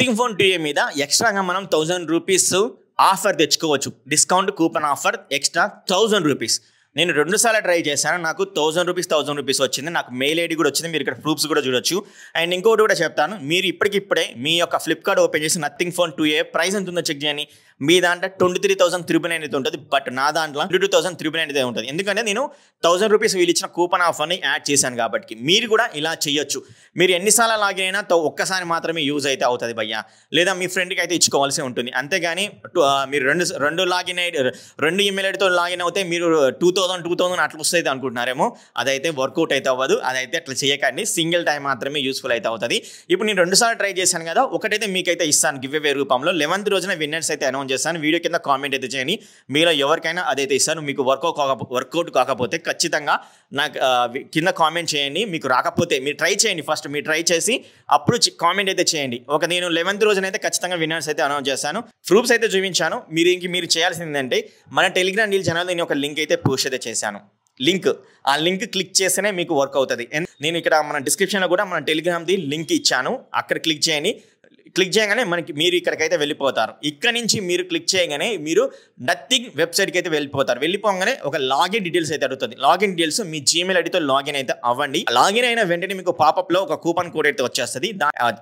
thirteen phone ఏ మీద ఎక్స్ట్రాగా మనం థౌజండ్ రూపీస్ ఆఫర్ తెచ్చుకోవచ్చు discount coupon offer extra thousand rupees నేను రెండుసార్లు ట్రై చేశాను నాకు థౌసండ్ రూపీస్ థౌసండ్ రూపీస్ వచ్చింది నాకు మెయిల్ ఐడి కూడా వచ్చింది మీరు ఇక్కడ ప్రూఫ్స్ కూడా చూడొచ్చు అండ్ ఇంకోటి కూడా చెప్తాను మీరు ఇప్పటికిప్పుడే మీ యొక్క ఫ్లిప్కార్ట్ ఓపెన్ చేసి Nothing phone two A price ఎంత ఉందో చెక్ చేయండి మీ దాంట్లో twenty three thousand triple nine అయితే ఉంటుంది బట్ నా దాంట్లో twenty two thousand triple nine అయితే ఉంటుంది ఎందుకంటే నేను థౌసండ్ రూపీస్ వీళ్ళు ఇచ్చిన కూపన్ ఆఫర్ని యాడ్ చేశాను కాబట్టి మీరు కూడా ఇలా చేయొచ్చు మీరు ఎన్నిసార్లు లాగిన్ అయినా ఒక్కసారి మాత్రమే యూజ్ అయితే అవుతుంది భయ్య లేదా మీ ఫ్రెండ్కి అయితే ఇచ్చుకోవాల్సి ఉంటుంది అంతేగాని మీరు రెండు రెండు లాగిన్ అయ్యి రెండు ఈమెయిల్ ఐడితో లాగిన్ అవుతే మీరు టూ థౌసండ్ టూ థౌసండ్ అట్లా వస్తుంది అనుకుంటున్నారేమో అదైతే వర్కౌట్ అయితే అవ్వదు అదైతే అట్లా చేయకండి సింగిల్ టైం మాత్రమే యూస్ఫుల్ అయితే అవుతుంది ఇప్పుడు నేను రెండుసార్లు ట్రై చేశాను కదా ఒకటైతే మీకైతే ఇస్తాను గివ్ అవే రూపంలో లెవెన్త్ రోజున విన్నర్స్ అయితే అనౌన్స్ చేస్తాను వీడియో కింద కామెంట్ అయితే చేయండి మీలో ఎవరికైనా అదైతే ఇస్తాను మీకు వర్కౌట్ కాక వర్కౌట్ కాకపోతే ఖచ్చితంగా నాకు కింద కామెంట్ చేయండి మీకు రాకపోతే మీరు ట్రై చేయండి ఫస్ట్ మీరు ట్రై చేసి అప్పుడు కామెంట్ అయితే చేయండి ఒక నేను లెవెన్త్ రోజునైతే ఖచ్చితంగా విన్నర్స్ అయితే అనౌన్స్ చేస్తాను ప్రూఫ్స్ అయితే చూపించాను మీరు ఇంక మీరు చేయాల్సింది ఏంటంటే మన టెలిగ్రామ్ డీల్ ఛానల్ నేను ఒక లింక్ అయితే పోస్ట్ అయితే చేశాను లింక్ ఆ లింక్ క్లిక్ చేస్తేనే మీకు వర్క్ అవుతుంది నేను ఇక్కడ మన డిస్క్రిప్షన్లో కూడా మన టెలిగ్రామ్ది లింక్ ఇచ్చాను అక్కడ క్లిక్ చేయండి క్లిక్ చేయగానే మనకి మీరు ఇక్కడికైతే వెళ్ళిపోతారు ఇక్కడ నుంచి మీరు క్లిక్ చేయగానే మీరు నథింగ్ వెబ్సైట్కి అయితే వెళ్ళిపోతారు వెళ్ళిపోగానే ఒక లాగిన్ డీటెయిల్స్ అయితే అడుగుతుంది లాగిన్ డీటెయిల్స్ మీ జీమెయిల్ ఐడితో లాగిన్ అయితే అవ్వండి లాగిన్ అయిన వెంటనే మీకు పాపప్ లో ఒక కూపన్ కోడ్ అయితే వచ్చేస్తుంది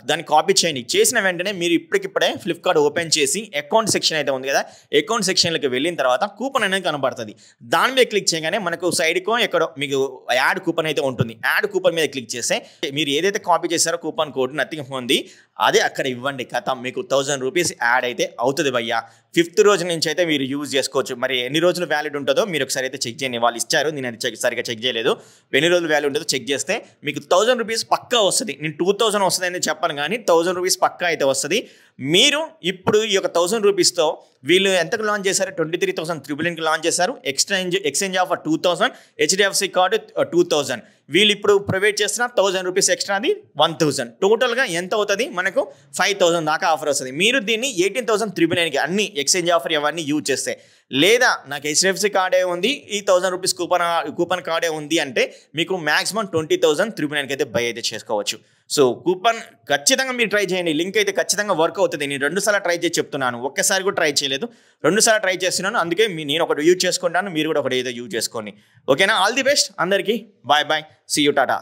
దాన్ని కాపీ చేయండి చేసిన వెంటనే మీరు ఇప్పటికిప్పుడే ఫ్లిప్కార్ట్ ఓపెన్ చేసి అకౌంట్ సెక్షన్ అయితే ఉంది కదా అకౌంట్ సెక్షన్లకు వెళ్ళిన తర్వాత కూపన్ అనేది కనబడుతుంది దాని మీద క్లిక్ చేయగానే మనకు సైడ్కో ఎక్కడో మీకు యాడ్ కూపన్ అయితే ఉంటుంది యాడ్ కూపన్ మీద క్లిక్ చేస్తే మీరు ఏదైతే కాపీ చేశారో కూపన్ కోడ్ నథింగ్ ఉంది అదే అక్కడ ఇవ్వండి కథ మీకు థౌజండ్ రూపీస్ యాడ్ అయితే అవుతుంది భయ్యా ఫిఫ్త్ రోజు నుంచి అయితే మీరు యూజ్ చేసుకోవచ్చు మరి ఎన్ని రోజులు వ్యాలిడ్ ఉంటుందో మీరు ఒకసారి అయితే చెక్ చేయండి వాళ్ళు ఇచ్చారు నేను అది చెక్ సరిగా చెక్ చేయలేదు ఎన్ని రోజులు వ్యాలిడ్ ఉంటుందో చెక్ చేస్తే మీకు థౌసండ్ రూపీస్ పక్కా వస్తుంది నేను టూ థౌసండ్ వస్తుంది అని చెప్పాను కానీ థౌసండ్ రూపీస్ పక్కా అయితే వస్తుంది మీరు ఇప్పుడు ఈ యొక్క థౌసండ్ రూపీస్తో వీళ్ళు ఎంతకు లాంచ్ చేశారు ట్వంటీ త్రీ థౌసండ్ త్రిబుల్ ఇన్కి లాంచ్ చేశారు exchange exchange offer two thousand HDFC card two thousand వీళ్ళు ఇప్పుడు ప్రొవైడ్ చేస్తున్న థౌసండ్ రూపీస్ ఎక్స్ట్రా అది వన్ థౌసండ్ టోటల్గా ఎంత అవుతుంది మనకు ఫైవ్ థౌసండ్ దాకా ఆఫర్ వస్తుంది మీరు దీన్ని ఎయిటీన్ థౌసండ్ త్రిబుల్ అన్ని ఎక్స్చేంజ్ ఆఫర్ ఇవన్నీ యూజ్ చేస్తే లేదా నాకు హెచ్డిఎఫ్సి కార్డే ఉంది ఈ థౌసండ్ రూపీస్ కూపన్ కూపన్ కార్డే ఉంది అంటే మీకు మాక్సిమం ట్వంటీ థౌసండ్ త్రిపుల్ నైన్కి అయితే బై అయితే చేసుకోవచ్చు సో కూపన్ ఖచ్చితంగా మీరు ట్రై చేయండి లింక్ అయితే ఖచ్చితంగా వర్క్ అవుతుంది నేను రెండు సార్లు ట్రై చేసి చెప్తున్నాను ఒక్కసారి కూడా ట్రై చేయలేదు రెండు సార్లు ట్రై చేస్తున్నాను అందుకే మీ నేను ఒకటి యూజ్ చేసుకుంటాను మీరు కూడా ఒకటి ఏదో యూజ్ చేసుకోండి ఓకేనా ఆల్ ది బెస్ట్ అందరికీ bye bye see you Tata